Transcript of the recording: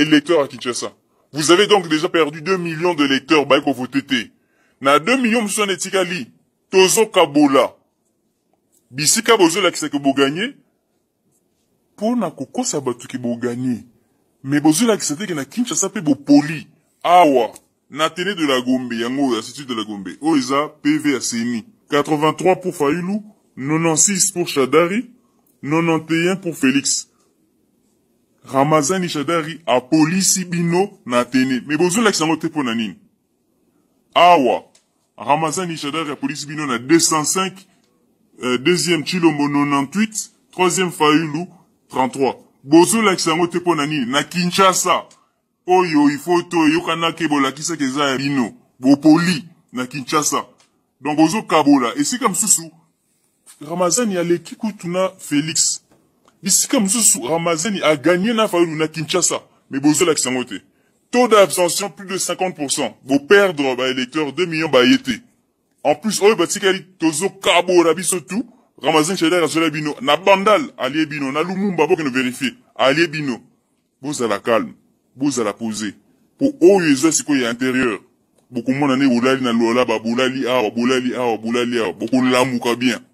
électeurs à Kinshasa. Vous avez donc déjà perdu 2 millions de lecteurs baiko votete. Na 2 millions mswana etikali tozo kabola. Bisika que ke boganye pour na kokosa Mais ke la qui sait que na kinshasa bo poli, awa na tene de la gombe yango la institut de la gombe Oiza, pv 83 pour Faïlou. 96 pour Chadari. 91 pour félix ramazani shadari apolisi bino na atene me bozolakisa yango te mpo na nini awa ramazani shadari apolisi bino na 205 euh, deuxième tshilombo 98 troisième fayulu 33 bozolakisa yango te mpo na nini na kinshasa oyo ifo to oyokanaki bolakisaki eza ya bino bopoli na kinshasa donc bozokabola esika mosusu ramazani aleki kutuna félix bisika mosusu ramazani gagné na falulu na kinshasa me bozolakisa yango taux d'abstention plus de 50% ba électeurs 2 millions ba yété en plus oyo batikali Kabo biso tu ramazani shadar azolia bino na bandal alie bino na lumumba nous vérifier alie bino la calme bozala poser pour oy eza siko ya intérieur bokomona nde bolali na lola babolali awa bolali awa bolali awa bokolamuka bien